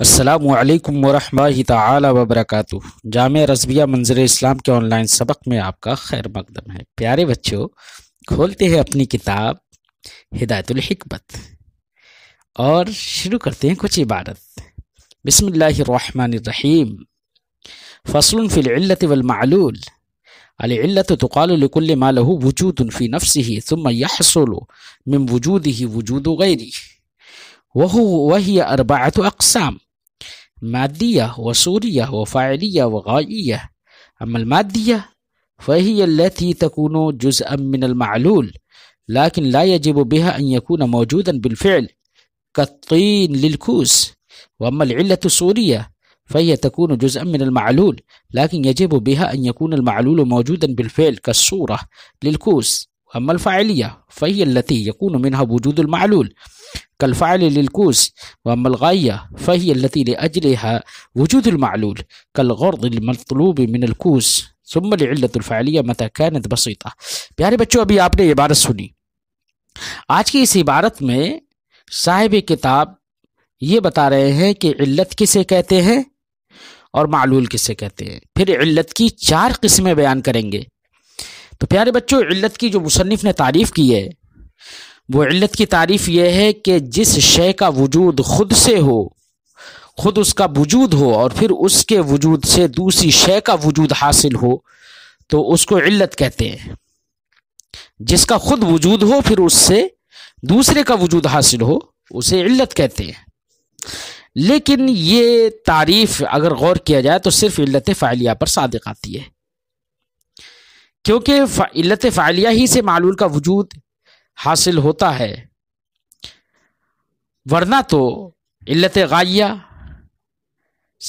असलकम वरहि तबरक जाम रसबिया मंजर इस्लाम के ऑनलाइन सबक में आपका खैर मकदम है प्यारे बच्चों खोलते हैं अपनी किताब हिदायतुलहकमत और शुरू करते हैं कुछ इबारत बसमीम फसल फ़िलत वलमालूल अलत वजूदनफ़ी मालहू वजूदफ़ी नफ़सी यह सोलो मम वजूद ही वजूद गैरी وهو وهي أربعة أقسام مادية وصورية وفاعلية وغائية أما المادية فهي التي تكون جزءا من المعلول لكن لا يجب بها أن يكون موجودا بالفعل كالطين للكوس وأما العلة الصورية فهي تكون جزءا من المعلول لكن يجب بها أن يكون المعلول موجودا بالفعل كالصورة للكوس أما الفاعلية فهي التي يكون منها وجود المعلول कलफ़ाल ललकूस व मलगाया फ़ही लती अजलहा वजूद मालूल कलगौरमतलूब मिनलकूस सुमलतफ़ालिया मत कैनत बसीता प्यारे बच्चों अभी आपने इबारत सुनी आज की इस इबारत में साहिब किताब ये बता रहे हैं कि इल्लत किसे कहते हैं और मालूल किसे कहते हैं फिर इल्लत की चार किस्में बयान करेंगे तो प्यारे बच्चों इल्लत की जो मुसनफ़ ने तारीफ़ की है वो इल्लत की तारीफ़ यह है कि जिस शय का वजूद ख़ुद से हो ख़ुद उसका वजूद हो और फिर उसके वजूद से दूसरी शय का वजूद हासिल हो तो उसको इल्लत कहते हैं जिसका खुद वजूद हो फिर उससे दूसरे का वजूद हासिल हो उसे इल्लत कहते हैं लेकिन ये तारीफ अगर गौर किया जाए तो सिर्फ इल्लत फ़ालिया पर सदक आती है क्योंकि इल्लत फ़ालिया ही से मालूल का वजूद हासिल होता है वरना तो इल्लत गाइया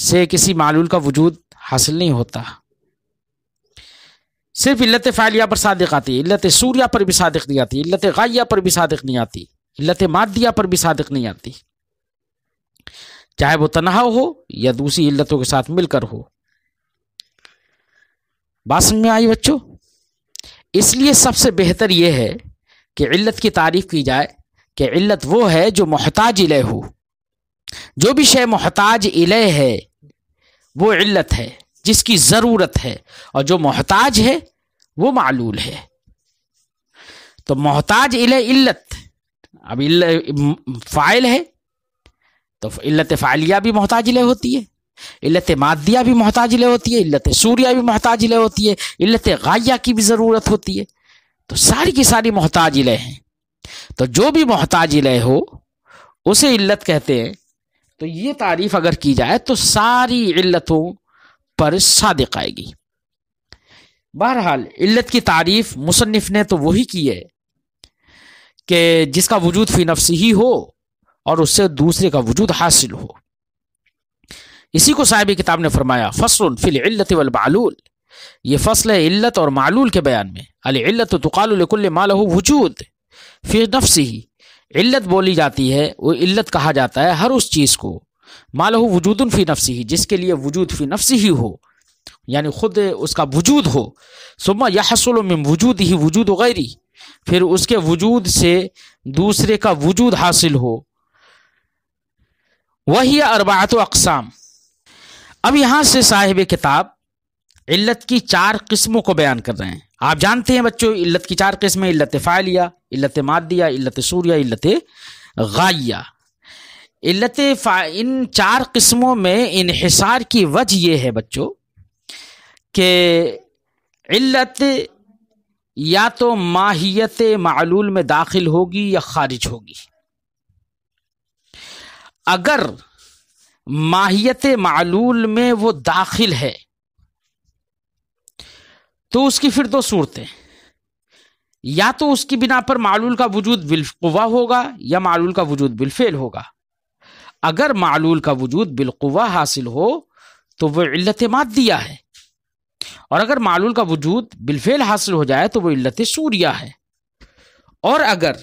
से किसी मालूल का वजूद हासिल नहीं होता सिर्फ इल्लत फ़ालिया पर सादिक आती है इल्लत सूर्या पर भी सादिक नहीं आती इल्लत गाइया पर भी सादिक नहीं आती इल्लत मादिया पर भी सादिक नहीं आती चाहे वो तनहा हो या दूसरी इल्लतों के साथ मिलकर हो बात समझ में आई बच्चों इसलिए सबसे बेहतर यह है कि इल्लत की तारीफ़ की जाए कि इल्लत वो है जो मोहताज इले हो जो भी शे मोहताज इले है वो इल्लत है जिसकी ज़रूरत है और जो मोहताज है वो मालूल है तो मोहताज इले इल्लत अब फ़ाइल है तो इल्लत फ़ालिया भी मोहताज इले होती है इल्लत मादिया भी मोहताज इले होती है इल्लत सूर्या भी मोहताज इले होती है इल्लत गाया की भी ज़रूरत होती है तो सारी की सारी मोहताज इले हैं तो जो भी मोहताज इले हो उसे इल्लत कहते हैं तो ये तारीफ अगर की जाए तो सारी इल्लतों पर सादिक आएगी बहरहाल इल्लत की तारीफ मुसनफ़ ने तो वही की है कि जिसका वजूद फ़ी नफसी ही हो और उससे दूसरे का वजूद हासिल हो इसी को साहिब किताब ने फरमाया फसल फिल इल्लत वलबालूल ये फसल है इल्लत और मालूल के बयान में अलत तोकाल मालह वजूद फिर नफ्स ही इल्लत बोली जाती है वो इल्लत कहा जाता है हर उस चीज़ को मालहू वजूद फ़ी नफ्स ही जिसके लिए वजूद फ़ी नफ्स ही हो यानी ख़ुद उसका वजूद हो यह यसल में वजूद ही वजूद गैरी फिर उसके वजूद से दूसरे का वजूद हासिल हो वही अरबात अकसाम अब यहाँ से साहिब किताब इल्लत की चार किस्मों को बयान कर रहे हैं आप जानते हैं बच्चों इल्लत की चार किस्में इल्लत फ़ालिया इल्लत मादिया इल्लत सूर्या इल्लत गाइया इल्लत इन चार किस्मों में इनहिसार की वजह यह है बच्चों के इल्लत या तो माहियत मालूल में दाखिल होगी या खारिज होगी अगर माहियत मालूल में वो दाखिल है तो उसकी फिर दो सूरतें या तो उसकी बिना पर मालूल का वजूद बिलकुवा होगा या मालूल का वजूद बिलफेल होगा अगर मालूल का वजूद बिलकुवा हासिल हो तो वह इल्लत मादिया है और अगर मालूल का वजूद बिलफेल हासिल हो जाए तो वह इल्लत सूर्या है और अगर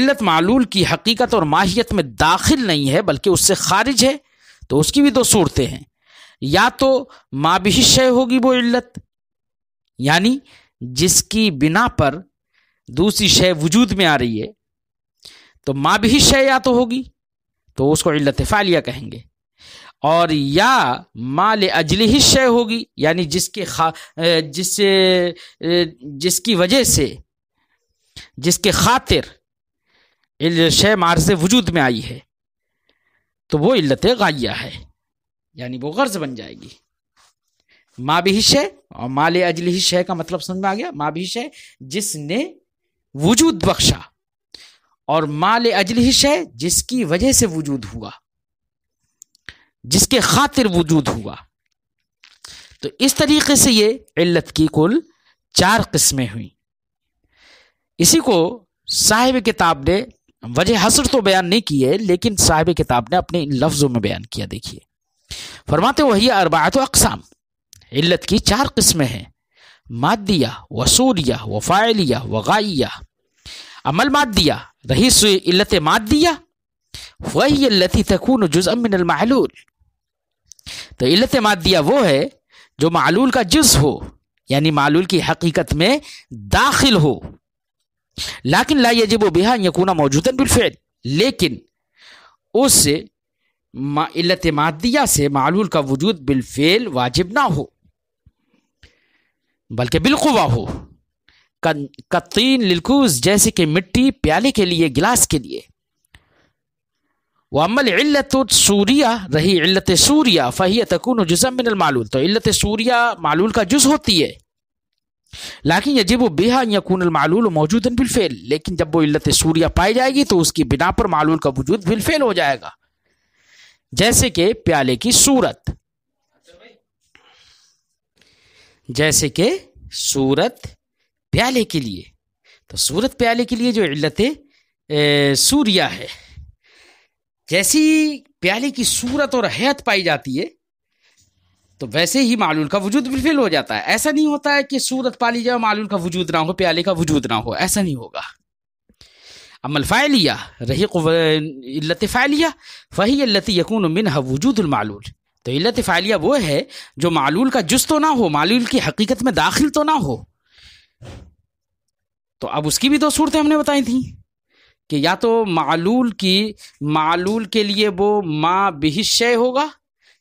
इल्लत मालूल की हकीकत और माहियत में दाखिल नहीं है बल्कि उससे खारिज है तो उसकी भी दो सूरतें हैं या तो माबिश शय होगी वो इल्लत यानी जिसकी बिना पर दूसरी शय वजूद में आ रही है तो माँ भी शय या तो होगी तो उसको इल्लत फालिया कहेंगे और या माल अजली ही शय होगी यानी जिसके खा जिस जिसकी वजह से जिसके खातिर शय मार से वजूद में आई है तो वो इल्लत गाइया है यानी वो गर्ज बन जाएगी मा भी हिशय और माले ले अजल हिशय का मतलब समझ में आ गया मा भी हिशय जिसने वजूद बख्शा और माले अजल हिशय जिसकी वजह से वजूद हुआ जिसके खातिर वजूद हुआ तो इस तरीके से ये इल्लत की कुल चार किस्में हुई इसी को साहिब किताब ने वजह हसर तो बयान नहीं की है लेकिन साहिब किताब ने अपने इन लफ्ज़ों में बयान किया देखिए फरमाते वही अरबात अकसाम इल्लत की चार किस्में हैं मादिया वसूलिया वफायलिया वगाइया अमल मादिया रही इल्लत मादिया वही इल्लती तकून जुज़ अमिनमालूल तो इल्लत मादिया वो है जो मालूल का जुज़ हो यानी मालूल की हकीकत में दाखिल हो लाकिन ला वो बिहार यकूना मौजूदा बिलफेल लेकिन उस इल्लत मादिया से मालूल का वजूद बिलफेल वाजिब ना हो बल्कि बिलकुवा हो कत्तीन लिलकूज जैसे कि मिट्टी प्याले के लिए गिलास के लिए वमल इल्लत सूरिया रही इल्लत सूरिया फ़हिया तकून जुज़म मालूल तो इल्लत सूरिया मालूल का जुज़ होती है लाकिन यजिब बेहा यकून मालूल मौजूद बिलफेल लेकिन जब वो इल्लत सूर्या पाई जाएगी तो उसकी बिना पर मालूल का वजूद बिलफेल हो जाएगा जैसे कि प्याले की सूरत जैसे कि सूरत प्याले के लिए तो सूरत प्याले के लिए जो इल्लत सूर्या है जैसी प्याले की सूरत और हैत पाई जाती है तो वैसे ही मालूल का वजूद बिलफिल हो जाता है ऐसा नहीं होता है कि सूरत पाली जाए मालूल का वजूद ना हो प्याले का वजूद ना हो ऐसा नहीं होगा अमल फैलिया रही फैलिया वही इल्लत यकून मिन वजूदमालूल तो इल्लत फ़ालिया वो है जो मालूल का जुज तो ना हो मालूल की हकीकत में दाखिल तो ना हो तो अब उसकी भी दो सूरतें हमने बताई थी कि या तो मालूल की मालूल के लिए वो माँ बिहिशय होगा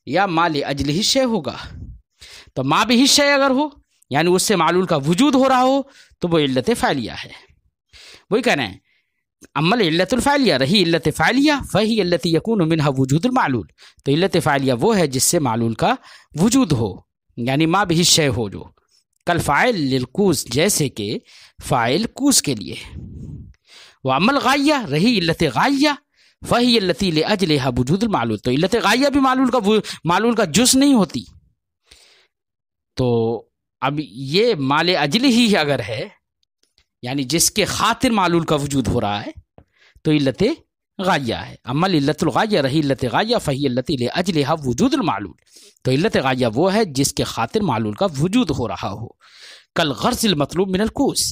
या माल अजल हिशय होगा तो माँ बिहिशय अगर हो यानी उससे मालूल का वजूद हो रहा हो तो वो इल्लत फ़ालिया है वही कह रहे हैं अमल इल्लत फ़ालिया रही इल्लत फ़ालिया वही इल्लत यकून मिनहा वजूद मालूल तो इल्लत फ़ालिया वो है जिससे मालूल का वजूद हो यानी माँ भी शय हो जो कल फ़ाइल लिलकूस जैसे कि फ़ाइल कूस के लिए व अमल गाइया रही इल्लत गाइया वही इल्लती अजल हा वजूद मालूल तो इल्लत गाइया भी मालूल का मालूल का जुस नहीं होती तो अब ये माल अजल ही अगर है यानी जिसके खातिर मालूल का वजूद हो रहा है तो इल्लत गाया है अमल इल्लत रही इल्लत गाया फ़ही इल्लत अजल वजूद मालूल तो इल्लत गाया वो है जिसके खातिर मालूल का वजूद हो रहा हो कल गर्ज मतलूब मिनलकूस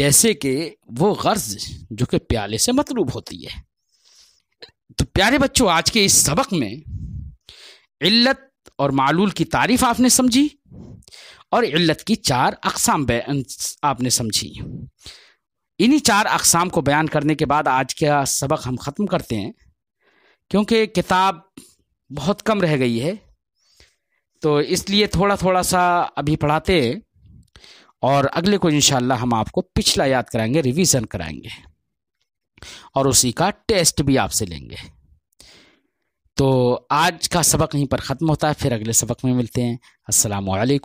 जैसे कि वो गर्ज जो कि प्याले से मतलूब होती है तो प्यारे बच्चों आज के इस सबक में इल्लत और मालूल की तारीफ आपने समझी और इल्लत की चार अकसाम आपने समझी इन्हीं चार अकसाम को बयान करने के बाद आज का सबक हम ख़त्म करते हैं क्योंकि किताब बहुत कम रह गई है तो इसलिए थोड़ा थोड़ा सा अभी पढ़ाते हैं और अगले को इन हम आपको पिछला याद कराएंगे रिवीजन कराएंगे और उसी का टेस्ट भी आपसे लेंगे तो आज का सबक यहीं पर ख़त्म होता है फिर अगले सबक में मिलते हैं असलकम